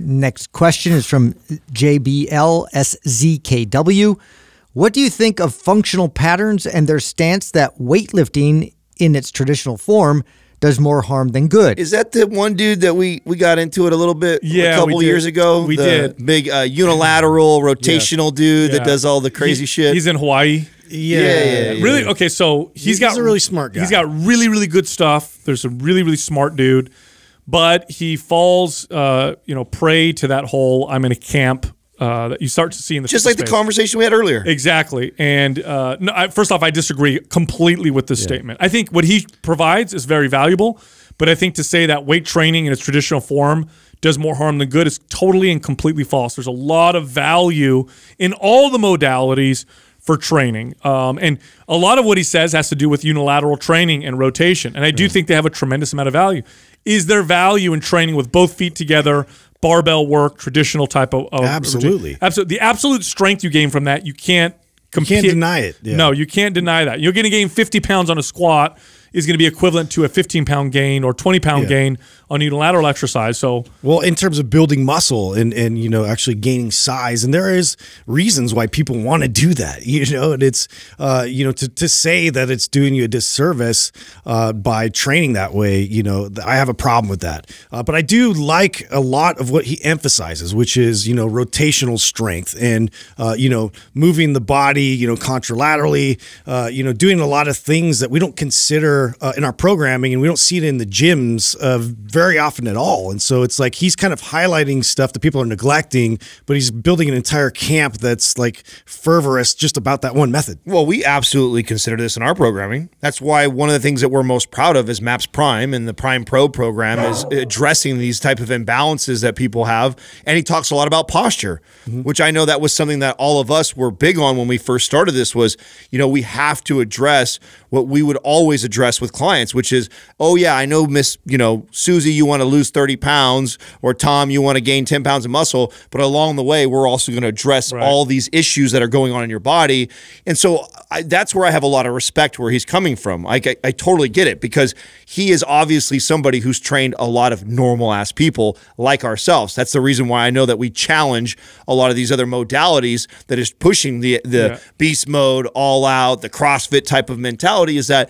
Next question is from JBLSZKW. What do you think of functional patterns and their stance that weightlifting in its traditional form does more harm than good? Is that the one dude that we we got into it a little bit yeah, a couple years ago? We did. Big uh, unilateral rotational yeah. dude yeah. that does all the crazy he, shit. He's in Hawaii. Yeah, yeah, yeah, really. Okay, so he's, he's got a really smart guy. He's got really really good stuff. There's a really really smart dude but he falls, uh, you know, prey to that whole "I'm in a camp" uh, that you start to see in the just like space. the conversation we had earlier. Exactly. And uh, no, I, first off, I disagree completely with this yeah. statement. I think what he provides is very valuable, but I think to say that weight training in its traditional form does more harm than good is totally and completely false. There's a lot of value in all the modalities for training. Um, and a lot of what he says has to do with unilateral training and rotation. And I do think they have a tremendous amount of value is there value in training with both feet together, barbell work, traditional type of, of absolutely, absolutely the absolute strength you gain from that you can't compete. You can't deny it. Yeah. No, you can't deny that. You're going to gain 50 pounds on a squat is going to be equivalent to a 15 pound gain or 20 pound yeah. gain on unilateral exercise. So, well, in terms of building muscle and and you know actually gaining size, and there is reasons why people want to do that. You know, and it's uh, you know to to say that it's doing you a disservice uh, by training that way. You know, I have a problem with that, uh, but I do like a lot of what he emphasizes, which is you know rotational strength and uh, you know moving the body, you know contralaterally, uh, you know doing a lot of things that we don't consider uh, in our programming, and we don't see it in the gyms of very often at all. And so it's like he's kind of highlighting stuff that people are neglecting, but he's building an entire camp that's like fervorous just about that one method. Well, we absolutely consider this in our programming. That's why one of the things that we're most proud of is Maps Prime and the Prime Pro program is addressing these type of imbalances that people have. And he talks a lot about posture, mm -hmm. which I know that was something that all of us were big on when we first started this was, you know, we have to address what we would always address with clients, which is, oh yeah, I know Miss, you know, Susie Susie, you want to lose 30 pounds, or Tom, you want to gain 10 pounds of muscle. But along the way, we're also going to address right. all these issues that are going on in your body. And so I, that's where I have a lot of respect where he's coming from. I, I, I totally get it because he is obviously somebody who's trained a lot of normal ass people like ourselves. That's the reason why I know that we challenge a lot of these other modalities that is pushing the, the yeah. beast mode, all out, the CrossFit type of mentality is that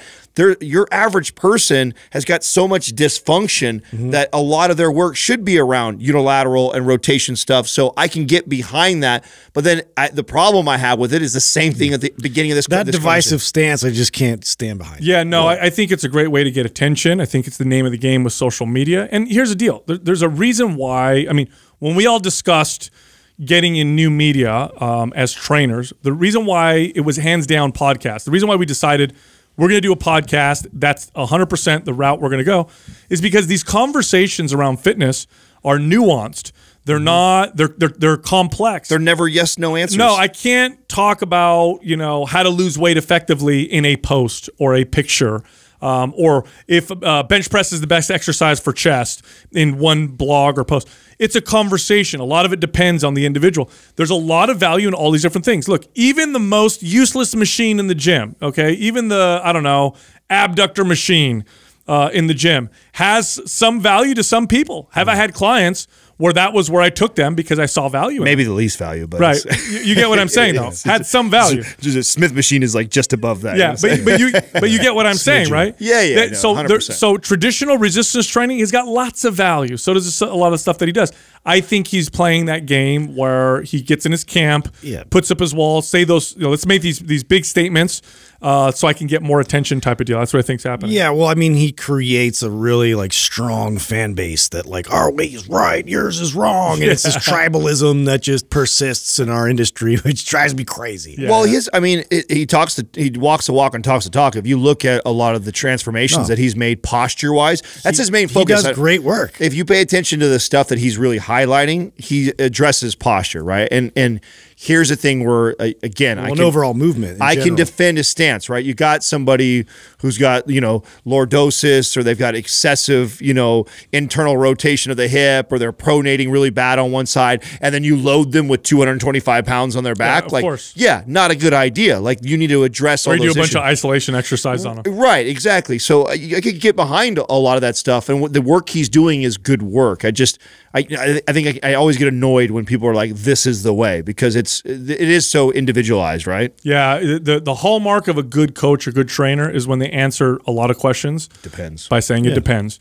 your average person has got so much dysfunction mm-hmm. that a lot of their work should be around unilateral and rotation stuff. So I can get behind that. But then I, the problem I have with it is the same thing at the beginning of this. That this divisive stance, I just can't stand behind. Yeah, no, yeah. I, I, think it's a great way to get attention. I think it's the name of the game with social media. And here's the deal: there, there's a reason why. I mean, when we all discussed getting in new media um, as trainers, the reason why it was hands down podcast, the reason why we decided we're going to do a podcast. That's 100% the route we're going to go, is because these conversations around fitness are nuanced. They're mm-hmm. not. They're, they're they're complex. They're never yes no answers. No, I can't talk about you know how to lose weight effectively in a post or a picture um, or if uh, bench press is the best exercise for chest in one blog or post. It's a conversation. A lot of it depends on the individual. There's a lot of value in all these different things. Look, even the most useless machine in the gym, okay, even the, I don't know, abductor machine uh, in the gym has some value to some people. Have I had clients where that was where I took them because I saw value. Maybe the least value, but right. You, you, get what I'm saying, though. Had some value. Just, just Smith machine is like just above that. Yeah, but, but, you but you get what I'm saying, right? Yeah, yeah. That, no, so there, so traditional resistance training has got lots of value. So does a lot of stuff that he does. I think he's playing that game where he gets in his camp, yeah. puts up his wall, say those. You know, let's make these these big statements. Uh, so I can get more attention type of deal. That's what I think's happening. Yeah, well, I mean, he creates a really like strong fan base that like our oh, is right, your yours is wrong. And yeah. it's this tribalism that just persists in our industry, which drives me crazy. Yeah. Well, his, I mean, it, he talks to, he walks the walk and talks the talk. If you look at a lot of the transformations no. that he's made posture wise, that's he, his main focus. He does great work. If you pay attention to the stuff that he's really highlighting, he addresses posture, right? And, and, here's a thing where uh, again, well, I can, an overall movement. I general. can defend a stance, right? You got somebody who's got you know lordosis, or they've got excessive you know internal rotation of the hip, or they're pronating really bad on one side, and then you load them with 225 pounds on their back. Yeah, like, course. yeah, not a good idea. Like you need to address. Or all you do a bunch of isolation exercise on them. Right, exactly. So I, uh, I could get behind a lot of that stuff, and the work he's doing is good work. I just, I, I think I, I always get annoyed when people are like, "This is the way," because it's it's it is so individualized, right? Yeah, the the hallmark of a good coach or good trainer is when they answer a lot of questions. Depends by saying yeah. it depends.